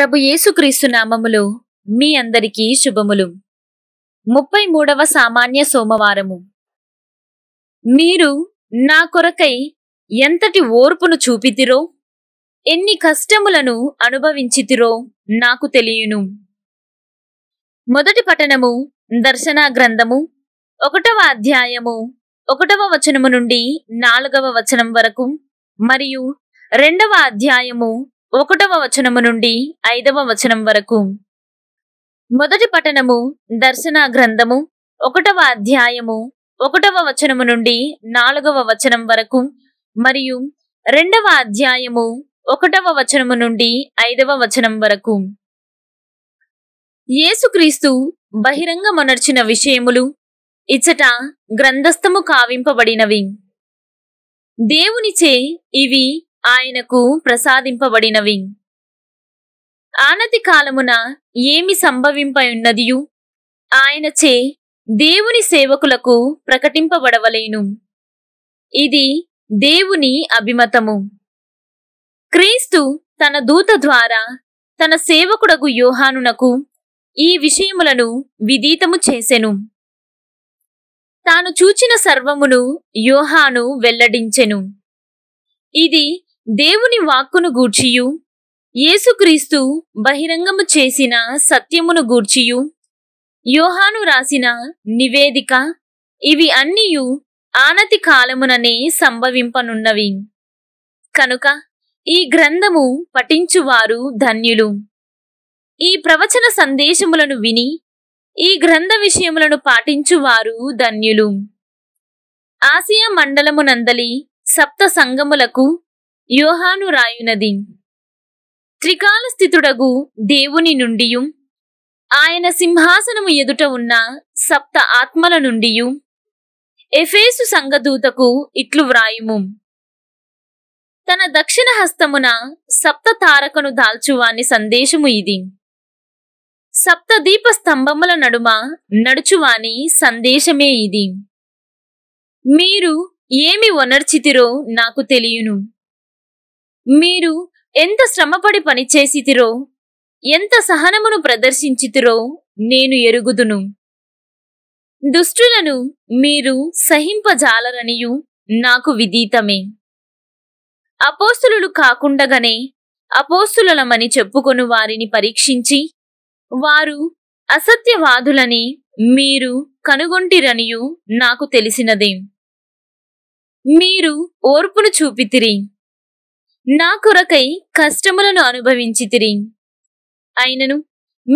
ప్రభు యేసుక్రీస్తు నామములు మీ అందరికీ శుభములు ముప్పై మూడవ సామాన్య సోమవారము మీరు నా కొరకై ఎంతటి ఓర్పును చూపితిరో ఎన్ని కష్టములను అనుభవించితిరో నాకు తెలియను మొదటి పఠనము దర్శనా గ్రంథము ఒకటవ అధ్యాయము ఒకటవ వచనము నుండి నాలుగవ వచనం వరకు మరియు రెండవ అధ్యాయము ఒకటవ వచనము నుండి ఐదవ వచనం వరకు మొదటి పఠనము దర్శన గ్రంథము ఒకటవ అధ్యాయము ఒకటవ వచనము నుండి నాలుగవ వచనం వరకు మరియు రెండవ అధ్యాయము ఒకటవ వచనము నుండి ఐదవ వచనం వరకు యేసుక్రీస్తు మొనర్చిన విషయములు ఇచ్చట గ్రంథస్థము కావింపబడినవి దేవునిచే ఇవి ఆయనకు ప్రసాదింపబడినవి ఆనతి కాలమున ఏమి సంభవింపయున్నదియు ఆయనచే దేవుని సేవకులకు ప్రకటింపబడవలేను ఇది దేవుని అభిమతము క్రీస్తు తన దూత ద్వారా తన సేవకుడగు యోహానునకు ఈ విషయములను విదీతము చేసెను తాను చూచిన సర్వమును యోహాను వెల్లడించెను ఇది దేవుని వాక్కును గూర్చియు యేసుక్రీస్తు బహిరంగము చేసిన సత్యమును గూర్చియు యోహాను రాసిన నివేదిక ఇవి అన్నియు ఆనతి కాలముననే సంభవింపనున్నవి కనుక ఈ గ్రంథము పఠించువారు ధన్యులు ఈ ప్రవచన సందేశములను విని ఈ గ్రంథ విషయములను పాటించువారు ధన్యులు ఆసియా మండలమునందలి సప్త సంగములకు యోహాను రాయునది త్రికాల స్థితుడగు దేవుని నుండియు ఆయన సింహాసనము ఎదుట ఉన్న సప్త ఆత్మల నుండియు ఎఫేసు సంగదూతకు ఇట్లు వ్రాయుము తన దక్షిణ హస్తమున సప్త తారకను దాల్చువాని సందేశము ఇది సప్త దీప స్తంభముల నడుమ నడుచువాని సందేశమే ఇది మీరు ఏమి వనర్చితిరో నాకు తెలియను మీరు ఎంత శ్రమపడి పనిచేసితిరో ఎంత సహనమును ప్రదర్శించితిరో నేను ఎరుగుదును దుష్టులను మీరు సహింపజాలరనియు నాకు విదీతమే అపోస్తులు కాకుండగనే అపోస్తులమని చెప్పుకొను వారిని పరీక్షించి వారు అసత్యవాదులని మీరు కనుగొంటిరనియు నాకు తెలిసినదే మీరు ఓర్పును చూపితిరి నా కొరకై కష్టములను అనుభవించితిరి అయినను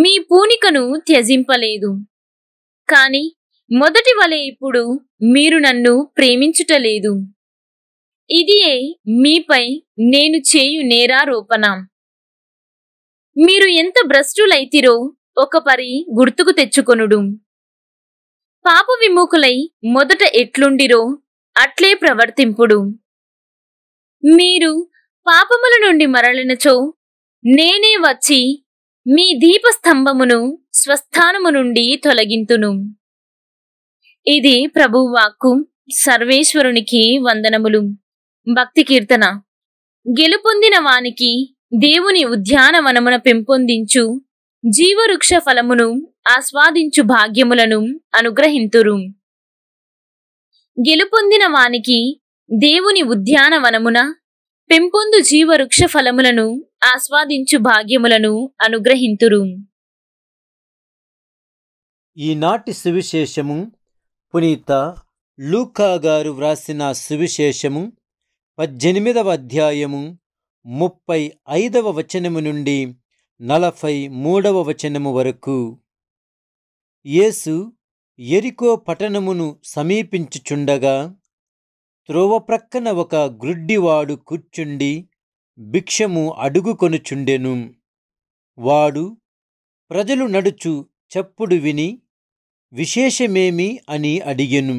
మీ పూనికను త్యజింపలేదు కాని మొదటి వలె ఇప్పుడు మీరు నన్ను ప్రేమించుటలేదు ఇదియే మీపై నేను చేయు నేరారోపణ మీరు ఎంత భ్రష్టులైతిరో ఒక పరి గుర్తుకు తెచ్చుకొనుడు పాప విముఖులై మొదట ఎట్లుండిరో అట్లే ప్రవర్తింపుడు మీరు పాపముల నుండి మరలినచో నేనే వచ్చి మీ దీపస్తంభమును స్వస్థానము నుండి తొలగింతును ఇది ప్రభువాక్కు సర్వేశ్వరునికి వందనములు భక్తి కీర్తన గెలుపొందిన వానికి దేవుని ఉద్యానవనమున పెంపొందించు జీవవృక్ష ఫలమును ఆస్వాదించు భాగ్యములను అనుగ్రహింతురు గెలుపొందిన వానికి దేవుని ఉద్యానవనమున పెంపొందు జీవవృక్ష ఫలములను ఆస్వాదించు భాగ్యములను అనుగ్రహింతురు ఈనాటి సువిశేషము పునీత లూకా గారు వ్రాసిన సువిశేషము పద్దెనిమిదవ అధ్యాయము ముప్పై ఐదవ వచనము నుండి నలభై మూడవ వచనము వరకు యేసు ఎరికో పట్టణమును సమీపించుచుండగా త్రోవ ప్రక్కన ఒక గ్రుడ్డివాడు కూర్చుండి భిక్షము అడుగుకొనుచుండెను వాడు ప్రజలు నడుచు చప్పుడు విని విశేషమేమి అని అడిగెను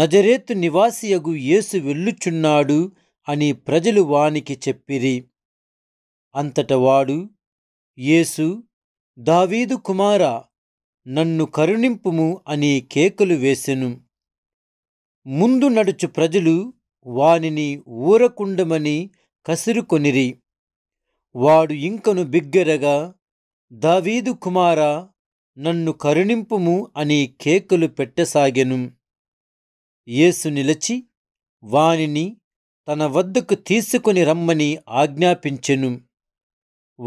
నజరేతు నివాసియగు యేసు వెళ్ళుచున్నాడు అని ప్రజలు వానికి చెప్పిరి అంతట వాడు యేసు దావీదు కుమారా నన్ను కరుణింపుము అని కేకులు వేసెను ముందు నడుచు ప్రజలు వానిని ఊరకుండమని కసురుకొనిరి వాడు ఇంకను బిగ్గరగా దావీదు కుమారా నన్ను కరుణింపుము అని కేకలు పెట్టసాగెను యేసు నిలచి వానిని తన వద్దకు తీసుకుని రమ్మని ఆజ్ఞాపించెను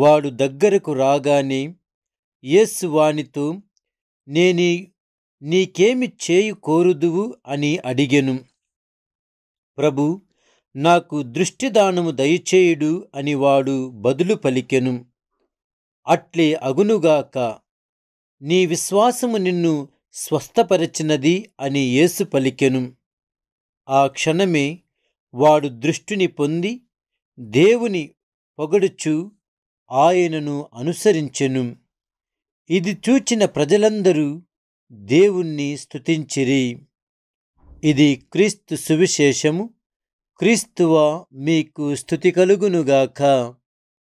వాడు దగ్గరకు రాగానే యేసు వానితో నేని నీకేమి చేయు కోరుదువు అని అడిగెను ప్రభు నాకు దృష్టిదానము దయచేయుడు అని వాడు బదులు పలికెను అట్లే అగునుగాక నీ విశ్వాసము నిన్ను స్వస్థపరచినది అని యేసు పలికెను ఆ క్షణమే వాడు దృష్టిని పొంది దేవుని పొగడుచు ఆయనను అనుసరించెను ఇది చూచిన ప్రజలందరూ దేవుణ్ణి స్తుతించిరి ఇది క్రీస్తు సువిశేషము క్రీస్తువ మీకు స్థుతి కలుగునుగాక